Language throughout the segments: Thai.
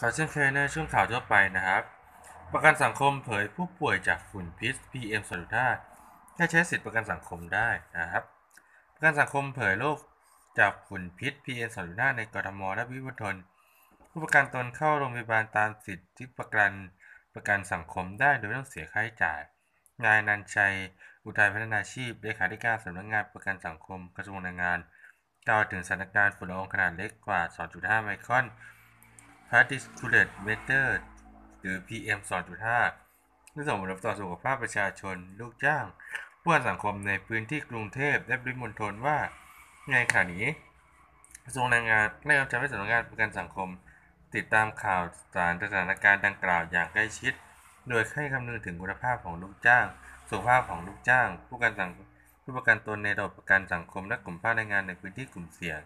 ข่าวเช่นเคยในช่วงข่าวทั่วไปนะครับ ประกันสังคมเผยผู้ป่วยจากฝุ่นพิษ PM 2.5แค่ใช้สิทธิประกันสังคมได้นะครับ ประกันสังคมเผยโรคจากฝุ่นพิษ PM 2.5ในกรทมและวิบุทนผู้ประกันตนเข้าโรงพยาบาลตามสิทธิประกันประกันสังคมได้โดยไม่ต้องเสียค่าใช้จ่าย นายนันชัย อุทัยพัฒนาชีพ เลขาธิการสำนักงานประกันสังคมกระทรวงแรงงาน กล่าวถึงสถานการณ์ฝุ่นละอองขนาดเล็กกว่า 2.5 ไมครอน particulate matter หรือ PM 2.5ที่ส่งผลต่อสุขภาพประชาชนลูกจ้าง ผู้สังคมในพื้นที่กรุงเทพและปริมณฑลว่าในข่าวนี้กระทรวงแรงงานได้กำชับให้สำนักงานประกันสังคม ติดตามข่าวสารสถานการณ์ดังกล่าวอย่างใกล้ชิด โดยให้คำนึงถึงคุณภาพของลูกจ้างสุขภาพของลูกจ้าง ผู้กันสังผู้ประกันตนในระบบประกันสังคม และกลุ่มภาคแรงงานในพื้นที่กลุ่มเสี่ยง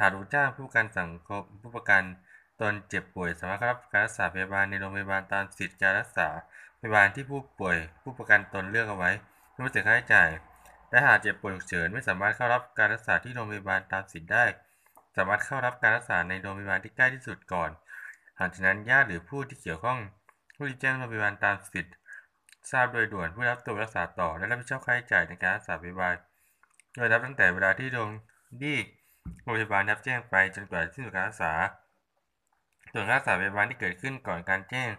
หากลูกจ้าง ผู้ประกันสังคมผู้ประกันตนเจ็บป่วยสามารถรับการรักษาพยาบาลในโรงพยาบาลตามสิทธิการรักษาพยาบาลที่ผู้ป่วยผู้ประกันตนเลือกเอาไว้ไม่เสียค่าใช้จ่าย และหากเจ็บป่วยฉุกเฉินไม่สามารถเข้ารับการรักษาที่โรงพยาบาลตามสิทธิได้ สามารถเข้ารับการรักษาในโรงพยาบาลที่ใกล้ที่สุดก่อนหลังจากนั้นญาติหรือผู้ที่เกี่ยวข้อง ผู้ที่แจ้งโรงพยาบาลตามสิทธิทราบโดยด่วนผู้รับตัวรักษาต่อและรับผิดชอบค่าใช้จ่ายในการรักษาพยาบาล โดยรับตั้งแต่เวลาที่โรงที่โรงพยาบาลรับแจ้งไปจนกว่าที่สุดการรักษาส่วนค่ารักษาพยาบาลที่เกิดขึ้นก่อนการแจ้ง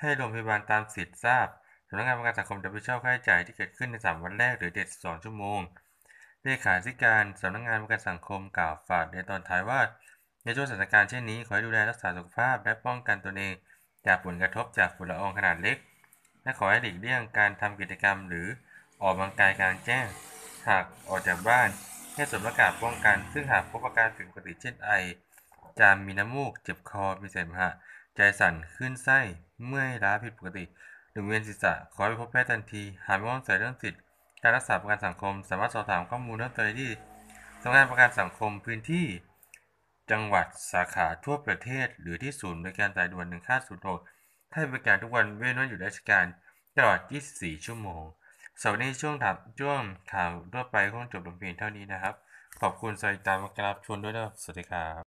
ให้โรงพยาบาลตามสิทธิ์ทราบสำนักงานประกันสังคมจะไปเิช่าค่าใช้จ่ายที่เกิดขึ้นใน 3 วันแรกหรือเดด็สองชั่วโมงเลขาธิการสำนักงานประกันสังคมกล่าวฝากในตอนท้ายว่า ในช่วงสถานการณ์เช่นนี้ ขอให้ดูแลรักษาสุขภาพและป้องกันตนเองจากผลกระทบจากฝุ่นละอองขนาดเล็ก และขอให้หลีกเลี่ยงการทำกิจกรรมหรือออกกำลังกายกลางแจ้ง หากออกจากบ้าน ให้สวมหน้ากากป้องกัน ซึ่งหากพบอาการผิดปกติเช่นไอจามมีน้ำมูกเจ็บคอมีเสมหะใจสั่นขึ้นไส้เมื่อยล้าผิดปกติหรึองเวียนศีรษะขอไปพบแพทย์ทันที หากไม่ต้องสสยเรื่องสิทธิการรักษาประกันสังคม สามารถสอบถามข้อมูลเรื่องตัวที่ สำนักงานประกันสังคมพื้นที่ จังหวัดสาขาทั่วประเทศหรือที่ศูนย์บริการสายด่วน1506ให้บริการทุกวันเว้นวันหยุดราชการตลอด 24 ชั่วโมงสวัสดีช่วงถามช่วงข่าวทั่วไปคงจบลงเพียงเท่านี้นะครับขอบคุณสายตามกราบชวนด้วยนะสวัสดีครับ